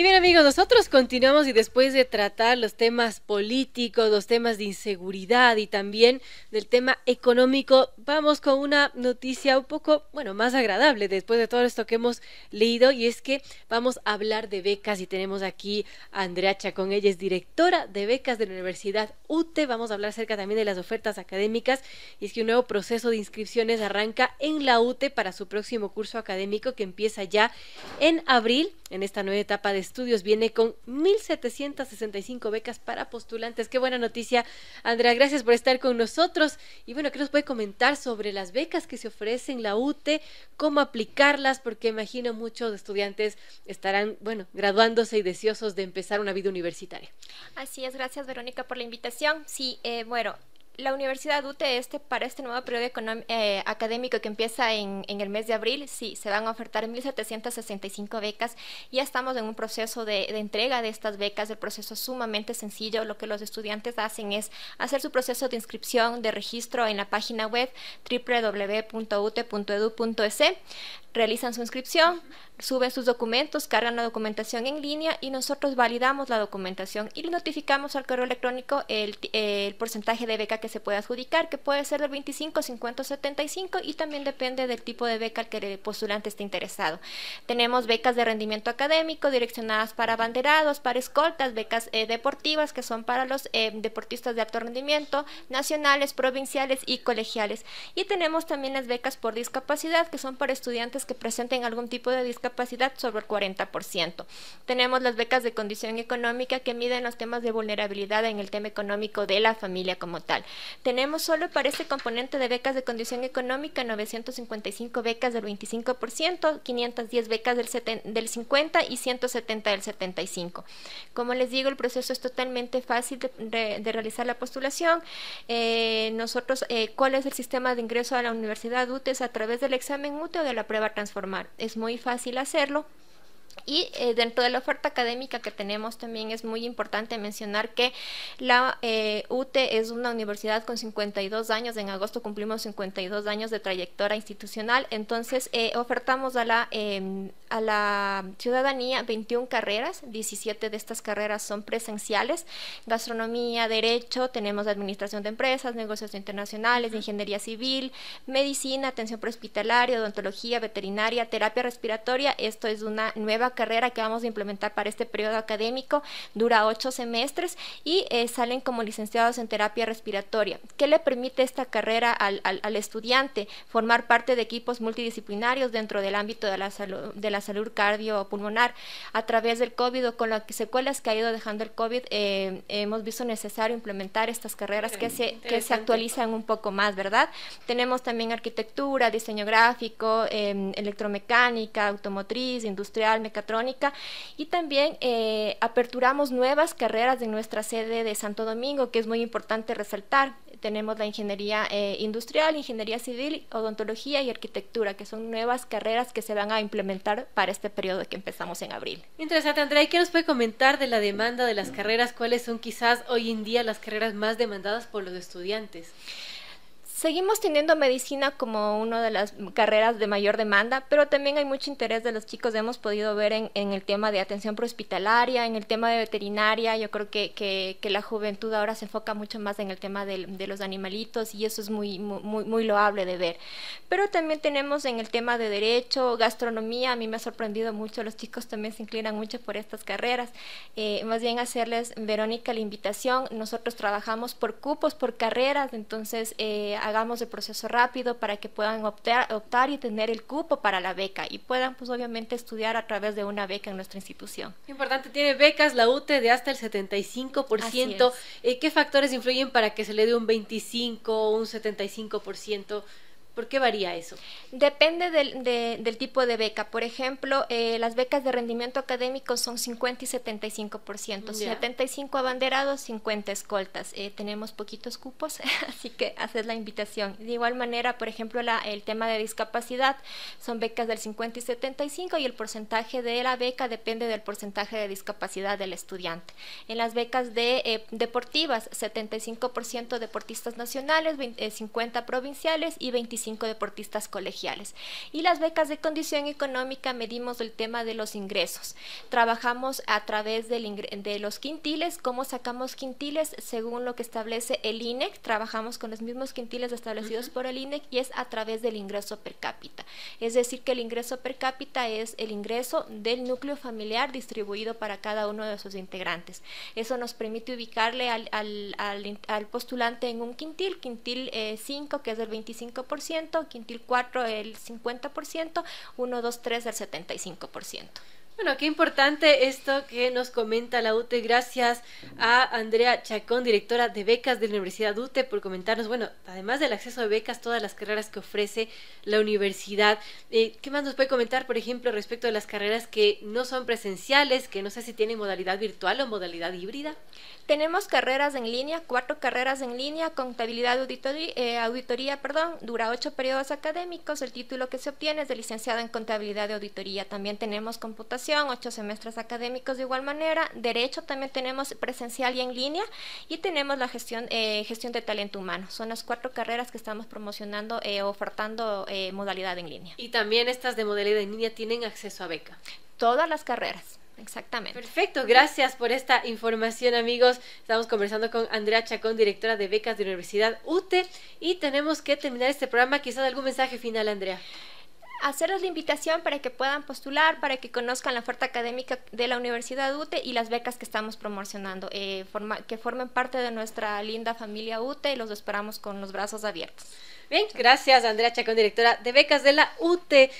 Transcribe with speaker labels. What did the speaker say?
Speaker 1: Y bien amigos, nosotros continuamos y después de tratar los temas políticos, los temas de inseguridad y también del tema económico, vamos con una noticia un poco, bueno, más agradable después de todo esto que hemos leído y es que vamos a hablar de becas y tenemos aquí a Andrea Chacón, ella es directora de becas de la Universidad UTE, vamos a hablar acerca también de las ofertas académicas y es que un nuevo proceso de inscripciones arranca en la UTE para su próximo curso académico que empieza ya en abril, en esta nueva etapa de Estudios viene con 1.765 becas para postulantes. Qué buena noticia, Andrea. Gracias por estar con nosotros. Y bueno, ¿qué nos puede comentar sobre las becas que se ofrecen la UTE? ¿Cómo aplicarlas? Porque imagino muchos estudiantes estarán, bueno, graduándose y deseosos de empezar una vida universitaria.
Speaker 2: Así es, gracias Verónica por la invitación. Sí, eh, bueno, la Universidad UTE Este para este nuevo periodo eh, académico que empieza en, el mes de abril, sí, se van a ofertar 1.765 becas. Ya estamos en un proceso de, entrega de estas becas. El proceso es sumamente sencillo. Lo que los estudiantes hacen es hacer su proceso de inscripción, de registro en la página web www.ute.edu.es realizan su inscripción, suben sus documentos, cargan la documentación en línea y nosotros validamos la documentación y notificamos al correo electrónico el, porcentaje de beca que se puede adjudicar, que puede ser del 25, 50, 75 y también depende del tipo de beca al que el postulante esté interesado. Tenemos becas de rendimiento académico direccionadas para banderados, para escoltas, becas eh, deportivas que son para los eh, deportistas de alto rendimiento, nacionales, provinciales y colegiales. Y tenemos también las becas por discapacidad que son para estudiantes que presenten algún tipo de discapacidad sobre el 40%. Tenemos las becas de condición económica que miden los temas de vulnerabilidad en el tema económico de la familia como tal. Tenemos solo para este componente de becas de condición económica 955 becas del 25%, 510 becas del, 50 y 170 del 75. Como les digo, el proceso es totalmente fácil de, realizar la postulación. Eh, nosotros, eh, ¿cuál es el sistema de ingreso a la universidad UTES a través del examen UTE o de la prueba transformar. Es muy fácil hacerlo. Y eh, dentro de la oferta académica que tenemos también es muy importante mencionar que la eh, UTE es una universidad con 52 años, en agosto cumplimos 52 años de trayectoria institucional, entonces eh, ofertamos a la em, a la ciudadanía 21 carreras, 17 de estas carreras son presenciales, gastronomía, derecho, tenemos administración de empresas, negocios internacionales, ingeniería civil, medicina, atención prehospitalaria, odontología, veterinaria, terapia respiratoria. Esto es una nueva carrera que vamos a implementar para este periodo académico, dura ocho semestres y eh, salen como licenciados en terapia respiratoria. ¿Qué le permite esta carrera al, al estudiante? Formar parte de equipos multidisciplinarios dentro del ámbito de la salud. De la salud salud pulmonar a través del COVID o con las secuelas que ha ido dejando el COVID, eh, hemos visto necesario implementar estas carreras que se, que se actualizan un poco más, ¿verdad? Tenemos también arquitectura, diseño gráfico, em, electromecánica, automotriz, industrial, mecatrónica y también eh, aperturamos nuevas carreras de nuestra sede de Santo Domingo, que es muy importante resaltar tenemos la ingeniería eh, industrial, ingeniería civil, odontología y arquitectura, que son nuevas carreras que se van a implementar para este periodo que empezamos en abril.
Speaker 1: Interesante, Andrea, ¿y qué nos puede comentar de la demanda de las carreras? ¿Cuáles son quizás hoy en día las carreras más demandadas por los estudiantes?
Speaker 2: Seguimos teniendo medicina como una de las carreras de mayor demanda, pero también hay mucho interés de los chicos. Hemos podido ver en, en el tema de atención prehospitalaria, en el tema de veterinaria. Yo creo que, que, que, la juventud ahora se enfoca mucho más en el tema de, de los animalitos y eso es muy, muy, muy loable de ver. Pero también tenemos en el tema de derecho, gastronomía. A mí me ha sorprendido mucho. Los chicos también se inclinan mucho por estas carreras. Eh, más bien hacerles, Verónica, la invitación. Nosotros trabajamos por cupos, por carreras, entonces... Eh, hagamos el proceso rápido para que puedan optar, y tener el cupo para la beca y puedan pues obviamente estudiar a través de una beca en nuestra institución.
Speaker 1: Importante, tiene becas
Speaker 2: la UTE de hasta el 75%. Eh, ¿Qué factores
Speaker 1: influyen para que se le dé un 25 o un 75%? ¿Por qué varía eso?
Speaker 2: Depende del, tipo de beca. Por ejemplo, eh, las becas de rendimiento académico son 50 y 75%. 75 abanderados, 50 escoltas. Eh, tenemos poquitos cupos, así que haces la invitación. De igual manera, por ejemplo, el tema de discapacidad son becas del 50 y 75 y el porcentaje de la beca depende del porcentaje de discapacidad del estudiante. En las becas de eh, deportivas, 75% deportistas nacionales, 50 provinciales y 25 deportistas colegiales. Y las becas de condición económica medimos el tema de los ingresos. Trabajamos a través de los quintiles, cómo sacamos quintiles según lo que establece el INEC. Trabajamos con los mismos quintiles establecidos por el INEC y es a través del ingreso per cápita. Es decir, que el ingreso per cápita es el ingreso del núcleo familiar distribuido para cada uno de sus integrantes. Eso nos permite ubicarle al, postulante en un quintil, quintil 5, eh, que es del 25%, Quintil 4 el 50%, 1, 2, 3 el 75%.
Speaker 1: Bueno, qué importante esto que nos comenta la UTE. Gracias a Andrea Chacón, directora de becas de la Universidad UTE, por comentarnos, bueno, además del acceso a becas, todas las carreras que ofrece la universidad. Eh, ¿Qué más nos puede comentar, por ejemplo, respecto de las carreras que no son presenciales,
Speaker 2: que no sé si tienen modalidad virtual o modalidad híbrida? Tenemos carreras en línea, cuatro carreras en línea, contabilidad auditoría, eh, auditoría perdón, dura ocho periodos académicos, el título que se obtiene es de licenciado en contabilidad de auditoría. También tenemos computación ocho semestres académicos de igual manera, derecho también tenemos presencial y en línea y tenemos la gestión, eh, gestión de talento humano. Son las cuatro carreras que estamos promocionando, eh, ofertando eh, modalidad en línea. Y también estas de modalidad en línea tienen acceso a beca. Todas las carreras.
Speaker 1: Exactamente. Perfecto, gracias por esta información amigos. Estamos conversando con Andrea Chacón, directora de becas de Universidad UTE y tenemos que terminar este programa. Quizás algún mensaje final, Andrea
Speaker 2: hacerles la invitación para que puedan postular, para que conozcan la oferta académica de la Universidad UTE y las becas que estamos promocionando, eh, que formen parte de nuestra linda familia UTE y los esperamos con los brazos abiertos. Bien, gracias Andrea Chacón, directora de
Speaker 1: becas de la UTE.